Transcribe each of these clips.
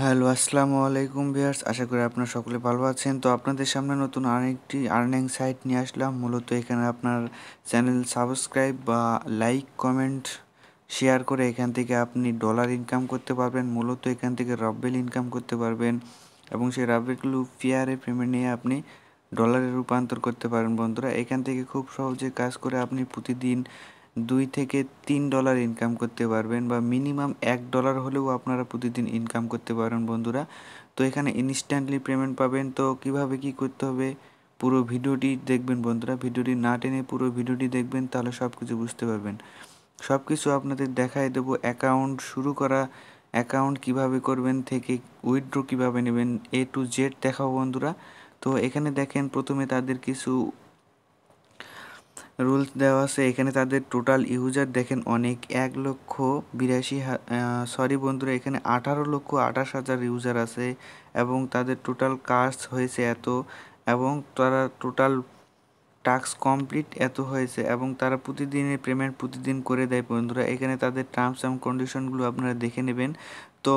hello আসসালামু আলাইকুম viewers আশা করি আপনারা সকলে ভালো আছেন তো আপনাদের সামনে নতুন আরেকটি আর্নিং সাইট নিয়ে আসলাম মূলত এখানে আপনার চ্যানেল সাবস্ক্রাইব বা লাইক কমেন্ট শেয়ার করে এখান থেকে আপনি ডলার ইনকাম করতে পারবেন মূলত এখান থেকে রাব্বেল ইনকাম করতে পারবেন এবং সেই রাব্বেলগুলো ফিয়ারে পেমেন্ট নিয়ে আপনি ডলারে রূপান্তর করতে পারেন বন্ধুরা এখান থেকে খুব সহজে কাজ করে আপনি প্রতিদিন দুই থেকে তিন ডলার ইনকাম করতে পারবেন বা মিনিমাম এক ডলার হলেও আপনারা প্রতিদিন ইনকাম করতে পারেন বন্ধুরা তো এখানে ইনস্ট্যান্টলি পেমেন্ট পাবেন তো কিভাবে কি করতে হবে পুরো ভিডিওটি দেখবেন বন্ধুরা ভিডিওটি না টেনে পুরো ভিডিওটি দেখবেন তাহলে সব কিছু বুঝতে পারবেন সব কিছু আপনাদের দেখায় দেবো অ্যাকাউন্ট শুরু করা অ্যাকাউন্ট কিভাবে করবেন থেকে উইথড্র কীভাবে নেবেন এ টু জেড দেখাও বন্ধুরা তো এখানে দেখেন প্রথমে তাদের কিছু রুলস দেওয়া আছে এখানে তাদের টোটাল ইউজার দেখেন অনেক এক লক্ষ বিরাশি সরি বন্ধুরা এখানে আঠারো লক্ষ আঠাশ হাজার ইউজার আছে এবং তাদের টোটাল কাজ হয়েছে এত এবং তারা টোটাল টাস্ক কমপ্লিট এত হয়েছে এবং তারা প্রতিদিনের পেমেন্ট প্রতিদিন করে দেয় বন্ধুরা এখানে তাদের টার্মস অ্যান্ড কন্ডিশনগুলো আপনারা দেখে নেবেন তো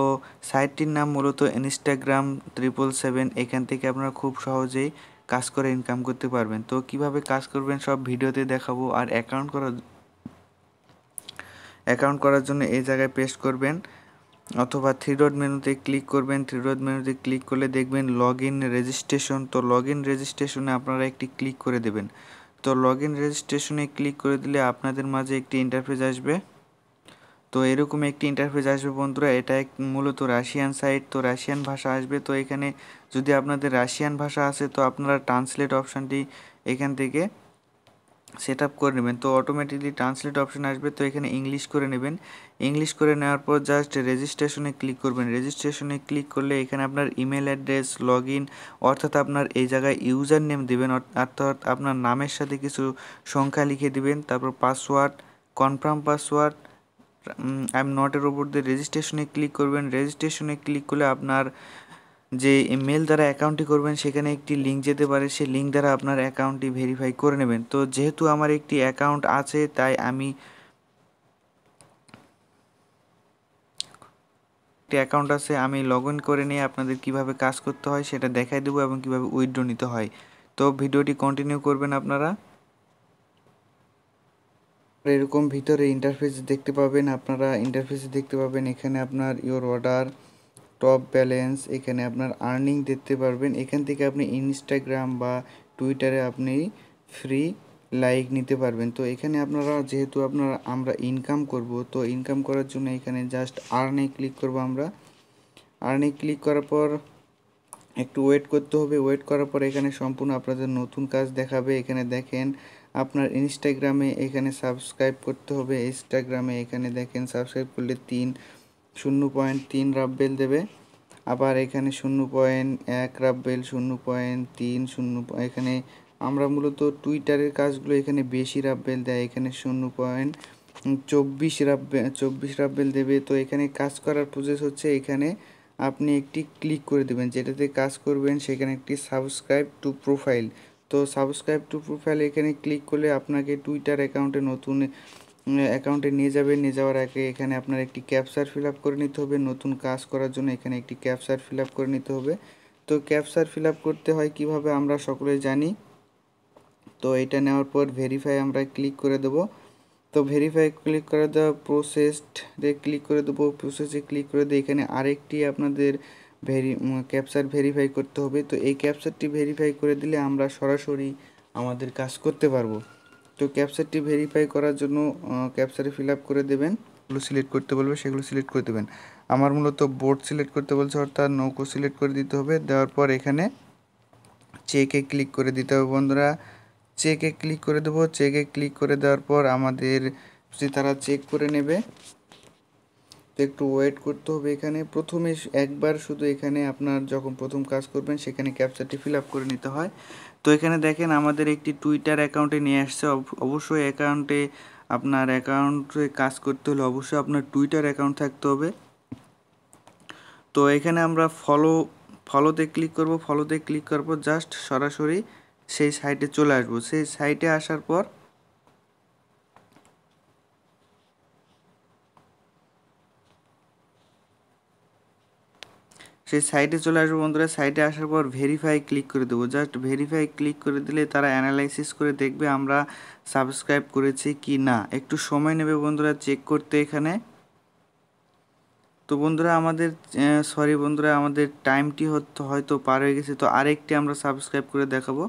সাইটটির নাম মূলত ইনস্টাগ্রাম ট্রিপল সেভেন এখান থেকে আপনারা খুব সহজেই কাজ করে ইনকাম করতে পারবেন তো কিভাবে কাজ করবেন সব ভিডিওতে দেখাবো আর অ্যাকাউন্ট করার অ্যাকাউন্ট করার জন্য এই জায়গায় পেস্ট করবেন অথবা থ্রি ডট মেনুতে ক্লিক করবেন থ্রি ডট মেনুতে ক্লিক করলে দেখবেন লগ ইন রেজিস্ট্রেশন তো লগ ইন রেজিস্ট্রেশনে আপনারা একটি ক্লিক করে দেবেন তো লগ ইন রেজিস্ট্রেশনে ক্লিক করে দিলে আপনাদের মাঝে একটি ইন্টারফেস আসবে তো এরকম একটি ইন্টারফেস আসবে বন্ধুরা এটা এক মূলত রাশিয়ান সাইট তো রাশিয়ান ভাষা আসবে তো এখানে যদি আপনাদের রাশিয়ান ভাষা আছে তো আপনারা ট্রান্সলেট অপশানটি এখান থেকে সেট আপ করে নেবেন তো অটোমেটিকলি ট্রান্সলেট অপশান আসবে তো এখানে ইংলিশ করে নেবেন ইংলিশ করে নেওয়ার পর জাস্ট রেজিস্ট্রেশনে ক্লিক করবেন রেজিস্ট্রেশনে ক্লিক করলে এখানে আপনার ইমেল অ্যাড্রেস লগ ইন অর্থাৎ আপনার এই জায়গায় ইউজার নেম দেবেন অর্থাৎ আপনার নামের সাথে কিছু সংখ্যা লিখে দিবেন তারপর পাসওয়ার্ড কনফার্ম পাসওয়ার্ড আই নটের ওপর দিয়ে রেজিস্ট্রেশনে ক্লিক করবেন রেজিস্ট্রেশনে ক্লিক করলে আপনার যে মেল দ্বারা অ্যাকাউন্টটি করবেন সেখানে একটি লিঙ্ক যেতে পারে সেই লিঙ্ক দ্বারা আপনার অ্যাকাউন্টটি ভেরিফাই করে নেবেন তো যেহেতু আমার একটি অ্যাকাউন্ট আছে তাই আমি একটি অ্যাকাউন্ট আছে আমি লগ ইন করে নিয়ে আপনাদের কিভাবে কাজ করতে হয় সেটা দেখাই দেবো এবং কিভাবে উইথড্র নিতে হয় তো ভিডিওটি কন্টিনিউ করবেন আপনারা এরকম ভিতরে ইন্টারফেস দেখতে পাবেন আপনারা ইন্টারফেস দেখতে পাবেন এখানে আপনার ইওর অর্ডার টপ ব্যালেন্স এখানে আপনার আর্নিং দেখতে পারবেন এখান থেকে আপনি ইনস্টাগ্রাম বা টুইটারে আপনি ফ্রি লাইক নিতে পারবেন তো এখানে আপনারা যেহেতু আপনারা আমরা ইনকাম করব তো ইনকাম করার জন্য এখানে জাস্ট আর্নে ক্লিক করব আমরা আর্নে ক্লিক করার পর একটু ওয়েট করতে হবে ওয়েট করার পর এখানে সম্পূর্ণ আপনাদের নতুন কাজ দেখাবে এখানে দেখেন আপনার ইনস্টাগ্রামে এখানে সাবস্ক্রাইব করতে হবে ইনস্টাগ্রামে এখানে দেখেন সাবস্ক্রাইব করলে তিন শূন্য পয়েন্ট তিন রাব্বেল দেবে আবার এখানে শূন্য পয়েন্ট এক রাব্বেল শূন্য পয়েন্ট তিন শূন্য এখানে আমরা মূলত টুইটারের কাজগুলো এখানে বেশি রাব্বেল দেয় এখানে শূন্য পয়েন্ট চব্বিশ রাব্বে চব্বিশ রাব্বেল দেবে তো এখানে কাজ করার প্রসেস হচ্ছে এখানে আপনি একটি ক্লিক করে দেবেন যেটাতে কাজ করবেন সেখানে একটি সাবস্ক্রাইব টু প্রোফাইল তো সাবস্ক্রাইব টু প্রোফাইল এখানে ক্লিক করলে আপনাকে টুইটার অ্যাকাউন্টে নতুন অ্যাকাউন্টে নিয়ে যাবে নিয়ে যাওয়ার আগে এখানে আপনার একটি ক্যাপচার ফিল আপ করে নিতে হবে নতুন কাজ করার জন্য এখানে একটি ক্যাপচার ফিল আপ করে নিতে হবে তো ক্যাপচার ফিল আপ করতে হয় কিভাবে আমরা সকলে জানি তো এটা নেওয়ার পর ভেরিফাই আমরা ক্লিক করে দেব তো ভেরিফাই ক্লিক করে দেওয়া প্রসেসড ক্লিক করে দেবো প্রসেসে ক্লিক করে দিয়ে এখানে আরেকটি আপনাদের ভেরি ক্যাপচার ভেরিফাই করতে হবে তো এই ক্যাপচারটি ভেরিফাই করে দিলে আমরা সরাসরি আমাদের কাজ করতে পারবো তো ক্যাপচারটি ভেরিফাই করার জন্য ক্যাপচারে ফিল আপ করে দেবেন ওগুলো সিলেক্ট করতে বলবে সেগুলো সিলেক্ট করে দেবেন আমার মূলত বোর্ড সিলেক্ট করতে বলছে অর্থাৎ নৌকো সিলেক্ট করে দিতে হবে দেওয়ার পর এখানে চেকে ক্লিক করে দিতে হবে বন্ধুরা চেকে ক্লিক করে দেবো চেকে ক্লিক করে দেওয়ার পর আমাদের তারা চেক করে নেবে তো একটু ওয়েট করতে হবে এখানে প্রথমে একবার শুধু এখানে আপনার যখন প্রথম কাজ করবেন সেখানে ক্যাপচারটি ফিল আপ করে নিতে হয় তো এখানে দেখেন আমাদের একটি টুইটার অ্যাকাউন্টে নিয়ে আসছে অবশ্যই অ্যাকাউন্টে আপনার অ্যাকাউন্টে কাজ করতে হলে অবশ্যই আপনার টুইটার অ্যাকাউন্ট থাকতে হবে তো এখানে আমরা ফলো ফলোতে ক্লিক করব ফলোতে ক্লিক করার পর জাস্ট সরাসরি সেই সাইটে চলে আসবো সেই সাইটে আসার পর সেই সাইটে চলে আসবো বন্ধুরা সাইটে আসার পর ভেরিফাই ক্লিক করে দেবো জাস্ট ভেরিফাই ক্লিক করে দিলে তারা অ্যানালাইসিস করে দেখবে আমরা সাবস্ক্রাইব করেছি কি না একটু সময় নেবে বন্ধুরা চেক করতে এখানে তো বন্ধুরা আমাদের সরি বন্ধুরা আমাদের টাইমটি হয়তো পার হয়ে গেছে তো আরেকটি আমরা সাবস্ক্রাইব করে দেখাবো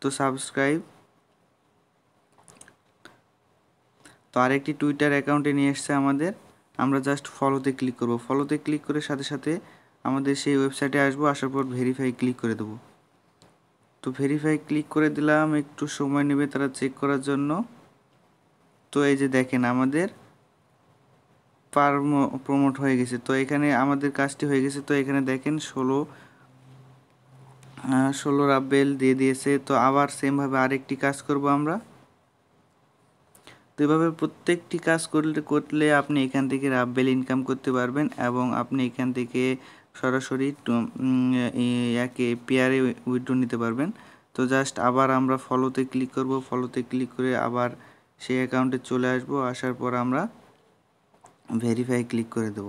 তো সাবস্ক্রাইব তো আরেকটি টুইটার অ্যাকাউন্টে নিয়ে এসছে আমাদের আমরা জাস্ট ফলোতে ক্লিক করব ফলোতে ক্লিক করে সাথে সাথে আমাদের সেই ওয়েবসাইটে আসবো আসার পর ভেরিফাই ক্লিক করে দেবো তো ভেরিফাই ক্লিক করে দিলাম একটু সময় নেবে তারা চেক করার জন্য তো এই যে দেখেন আমাদের পার প্রমোট হয়ে গেছে তো এখানে আমাদের কাজটি হয়ে গেছে তো এখানে দেখেন ষোলো ষোলো রাবেল দিয়ে দিয়েছে তো আবার সেমভাবে আরেকটি কাজ করব আমরা তো এভাবে প্রত্যেকটি কাজ করলে করলে আপনি এখান থেকে রাবেল ইনকাম করতে পারবেন এবং আপনি এখান থেকে সরাসরি একে পেয়ারে উইড্রো নিতে পারবেন তো জাস্ট আবার আমরা ফলোতে ক্লিক করব ফলোতে ক্লিক করে আবার সেই অ্যাকাউন্টে চলে আসব আসার পর আমরা ভেরিফাই ক্লিক করে দেব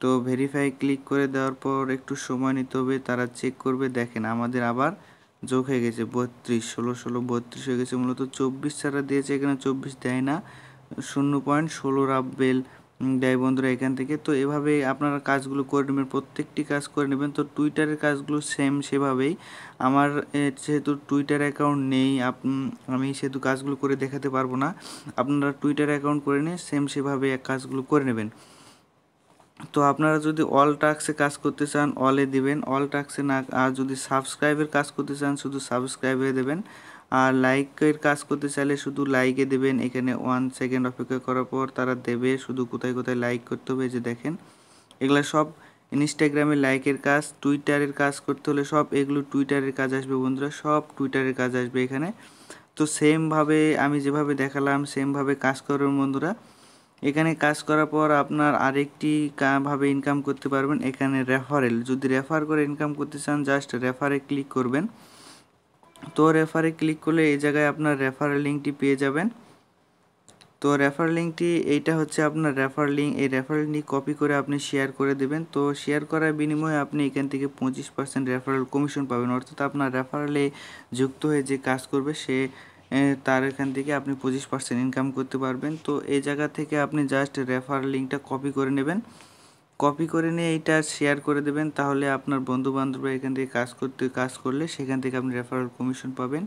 তো ভেরিফাই ক্লিক করে দেওয়ার পর একটু সময় নিতে হবে তারা চেক করবে দেখেন আমাদের আবার যোগ হয়ে গেছে বত্রিশ ষোলো ষোলো বত্রিশ হয়ে গেছে মূলত চব্বিশ ছাড়া দিয়েছে এখানে চব্বিশ দেয় না শূন্য পয়েন্ট ষোলো রাব্বেল দেয় বন্ধুরা এখান থেকে তো এভাবে আপনারা কাজগুলো করে নেবেন প্রত্যেকটি কাজ করে নেবেন তো টুইটারের কাজগুলো সেম সেভাবেই আমার যেহেতু টুইটার অ্যাকাউন্ট নেই আমি সেহেতু কাজগুলো করে দেখাতে পারবো না আপনারা টুইটার অ্যাকাউন্ট করে নিয়ে সেম সেভাবে কাজগুলো করে নেবেন তো আপনারা যদি অল টাক্সে কাজ করতে চান অলে দিবেন অল টাক্সে না আর যদি সাবস্ক্রাইবের কাজ করতে চান শুধু সাবস্ক্রাইবে দেবেন আর লাইকের কাজ করতে চাইলে শুধু লাইকে দেবেন এখানে ওয়ান সেকেন্ড অপেক্ষা করার পর তারা দেবে শুধু কোথায় কোথায় লাইক করতে হবে যে দেখেন এগুলো সব ইনস্টাগ্রামে লাইকের কাজ টুইটারের কাজ করতে হলে সব এগুলো টুইটারের কাজ আসবে বন্ধুরা সব টুইটারের কাজ আসবে এখানে তো সেমভাবে আমি যেভাবে দেখালাম সেমভাবে কাজ করবেন বন্ধুরা এখানে কাজ করার পর আপনার আরেকটি ভাবে ইনকাম করতে পারবেন এখানে রেফারেল যদি রেফার করে ইনকাম করতে চান জাস্ট রেফারে ক্লিক করবেন তো রেফারে ক্লিক করলে এই জায়গায় আপনার রেফার লিঙ্কটি পেয়ে যাবেন তো রেফার লিঙ্কটি এইটা হচ্ছে আপনার রেফার লিঙ্ক এই রেফার লিঙ্কটি কপি করে আপনি শেয়ার করে দেবেন তো শেয়ার করার বিনিময়ে আপনি এখান থেকে পঁচিশ পার্সেন্ট রেফারেল কমিশন পাবেন অর্থাৎ আপনার রেফারেলে যুক্ত হয়ে যে কাজ করবে সে তার এখান থেকে আপনি পঁচিশ পার্সেন্ট ইনকাম করতে পারবেন তো এই জায়গা থেকে আপনি জাস্ট রেফার লিঙ্কটা কপি করে নেবেন কপি করে নিয়ে এইটা শেয়ার করে দেবেন তাহলে আপনার বন্ধু বান্ধবরা এখান থেকে কাজ করতে কাজ করলে সেখান থেকে আপনি রেফারেল কমিশন পাবেন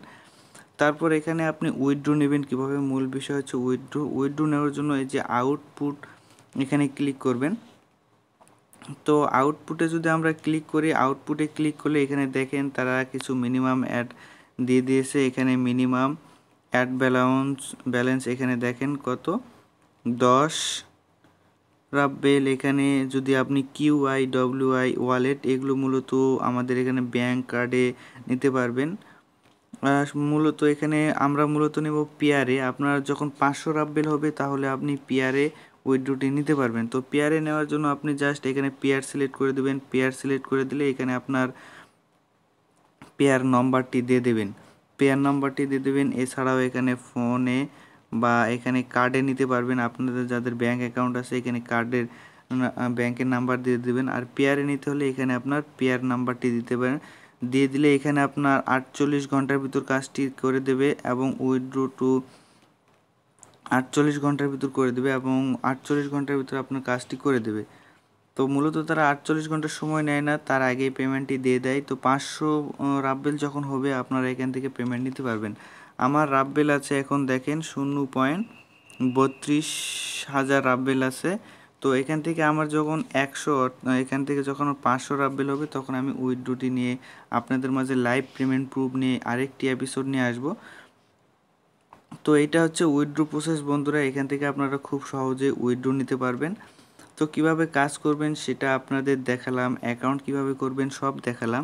তারপর এখানে আপনি উইথড্রো নেবেন কিভাবে মূল বিষয় হচ্ছে উইথড্রো উইথড্রো নেওয়ার জন্য এই যে আউটপুট এখানে ক্লিক করবেন তো আউটপুটে যদি আমরা ক্লিক করি আউটপুটে ক্লিক করলে এখানে দেখেন তারা কিছু মিনিমাম অ্যাড দিয়ে দিয়েছে এখানে মিনিমাম অ্যাড ব্যালান্স ব্যালেন্স এখানে দেখেন কত দশ রাববেল এখানে যদি আপনি Q I W I wallet এগুলো মূলত আমাদের এখানে ব্যাংক কার্ডে নিতে পারবেন মূলত এখানে আমরা মূলত নেব পেয়ারে আপনার যখন পাঁচশো রাববেল হবে তাহলে আপনি পেয়ারে উইড্রোটি নিতে পারবেন তো পেয়ারে নেওয়ার জন্য আপনি জাস্ট এখানে পেয়ার সিলেক্ট করে দেবেন পেয়ার সিলেক্ট করে দিলে এখানে আপনার পেয়ার নম্বরটি দিয়ে দেবেন পেয়ার নম্বরটি দিয়ে দেবেন এছাড়াও এখানে ফোনে বা এখানে কার্ডে নিতে পারবেন আপনাদের যাদের ব্যাঙ্ক অ্যাকাউন্ট আছে এখানে কার্ডের ব্যাংকের নাম্বার দিয়ে দেবেন আর পেয়ারে নিতে হলে এখানে আপনার পেয়ার নাম্বারটি দিতে পারেন দিয়ে দিলে এখানে আপনার আটচল্লিশ ঘন্টার ভিতর কাজটি করে দেবে এবং উইথড্রো টু আটচল্লিশ ঘন্টার ভিতর করে দেবে এবং আটচল্লিশ ঘন্টার ভিতর আপনার কাজটি করে দেবে তো মূলত তারা আটচল্লিশ ঘন্টার সময় নেয় না তার আগেই পেমেন্টটি দিয়ে দেয় তো পাঁচশো রাব্বেল যখন হবে আপনারা এখান থেকে পেমেন্ট নিতে পারবেন আমার রাব্বেল আছে এখন দেখেন শূন্য পয়েন্ট বত্রিশ হাজার রাব্বেল আছে তো এখান থেকে আমার যখন একশো এখান থেকে যখন পাঁচশো রাব্বেল হবে তখন আমি উইড্রোটি নিয়ে আপনাদের মাঝে লাইভ পেমেন্ট প্রুফ নিয়ে আরেকটি এপিসোড নিয়ে আসব তো এটা হচ্ছে উইড্রো প্রসেস বন্ধুরা এখান থেকে আপনারা খুব সহজে উইড্রো নিতে পারবেন তো কিভাবে কাজ করবেন সেটা আপনাদের দেখালাম অ্যাকাউন্ট কিভাবে করবেন সব দেখালাম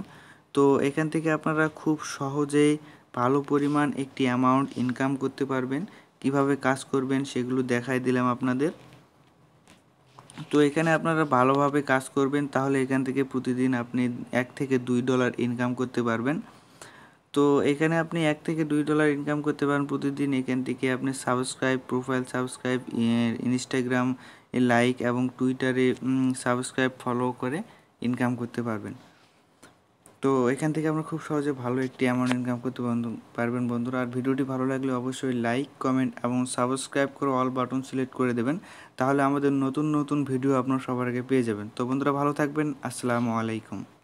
তো এখান থেকে আপনারা খুব সহজেই ভালো পরিমাণ একটি অ্যামাউন্ট ইনকাম করতে পারবেন কিভাবে কাজ করবেন সেগুলো দেখাই দিলাম আপনাদের তো এখানে আপনারা ভালোভাবে কাজ করবেন তাহলে এখান থেকে প্রতিদিন আপনি এক থেকে দুই ডলার ইনকাম করতে পারবেন তো এখানে আপনি এক থেকে দুই ডলার ইনকাম করতে পারেন প্রতিদিন এখান থেকে আপনি subscribe profile subscribe Instagram like এবং টুইটারে সাবস্ক্রাইব ফলো করে ইনকাম করতে পারবেন তো এখান থেকে আমরা খুব সহজে ভালো একটি অ্যামাউন্ট ইনকাম করতে পারবেন বন্ধুরা আর ভিডিওটি ভালো লাগলে অবশ্যই লাইক কমেন্ট এবং সাবস্ক্রাইব করে অল বাটন সিলেক্ট করে দেবেন তাহলে আমাদের নতুন নতুন ভিডিও আপনার সবার আগে পেয়ে যাবেন তো বন্ধুরা ভালো থাকবেন আসসালামু আলাইকুম